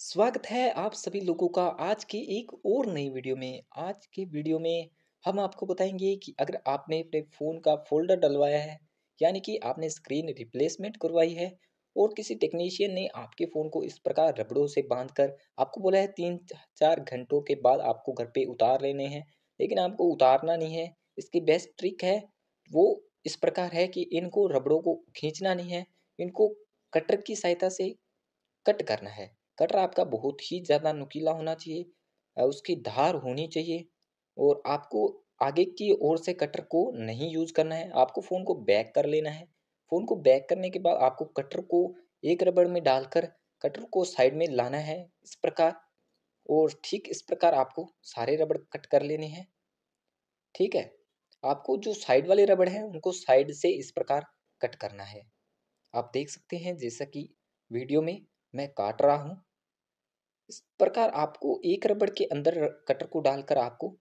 स्वागत है आप सभी लोगों का आज के एक और नई वीडियो में आज के वीडियो में हम आपको बताएंगे कि अगर आपने अपने फ़ोन का फोल्डर डलवाया है यानी कि आपने स्क्रीन रिप्लेसमेंट करवाई है और किसी टेक्नीशियन ने आपके फ़ोन को इस प्रकार रबड़ों से बांधकर आपको बोला है तीन चार घंटों के बाद आपको घर पर उतार लेने हैं लेकिन आपको उतारना नहीं है इसकी बेस्ट ट्रिक है वो इस प्रकार है कि इनको रबड़ों को खींचना नहीं है इनको कटर की सहायता से कट करना है कटर आपका बहुत ही ज़्यादा नुकीला होना चाहिए उसकी धार होनी चाहिए और आपको आगे की ओर से कटर को नहीं यूज़ करना है आपको फ़ोन को बैक कर लेना है फ़ोन को बैक करने के बाद आपको कटर को एक रबड़ में डालकर कटर को साइड में लाना है इस प्रकार और ठीक इस प्रकार आपको सारे रबड़ कट कर लेने हैं ठीक है आपको जो साइड वाले रबड़ हैं उनको साइड से इस प्रकार कट करना है आप देख सकते हैं जैसा कि वीडियो में मैं काट रहा हूँ इस प्रकार आपको एक रबड़ के अंदर कटर को डालकर आपको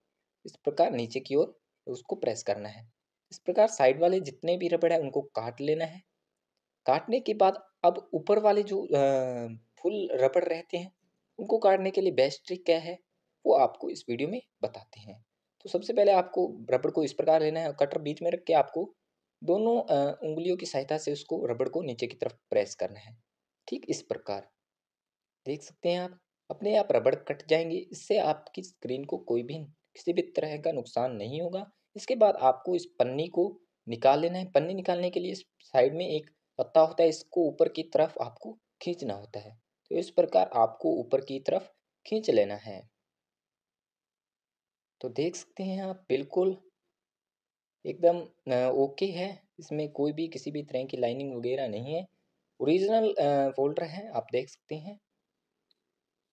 इस प्रकार नीचे की ओर उसको प्रेस करना है इस प्रकार साइड वाले जितने भी रबड़ है उनको काट लेना है काटने के बाद अब ऊपर वाले जो फुल रबड़ रहते हैं उनको काटने के लिए बेस्ट ट्रिक क्या है वो आपको इस वीडियो में बताते हैं तो सबसे पहले आपको रबड़ को इस प्रकार लेना है कटर बीच में रख के आपको दोनों उंगलियों की सहायता से उसको रबड़ को नीचे की तरफ प्रेस करना है ठीक इस प्रकार देख सकते हैं आप अपने आप रबड़ कट जाएंगे इससे आपकी स्क्रीन को कोई भी किसी भी तरह का नुकसान नहीं होगा इसके बाद आपको इस पन्नी को निकाल लेना है पन्नी निकालने के लिए साइड में एक पत्ता होता है इसको ऊपर की तरफ आपको खींचना होता है तो इस प्रकार आपको ऊपर की तरफ खींच लेना है तो देख सकते हैं आप बिल्कुल एकदम ओके है इसमें कोई भी किसी भी तरह की लाइनिंग वगैरह नहीं है ओरिजिनल फोल्डर है आप देख सकते हैं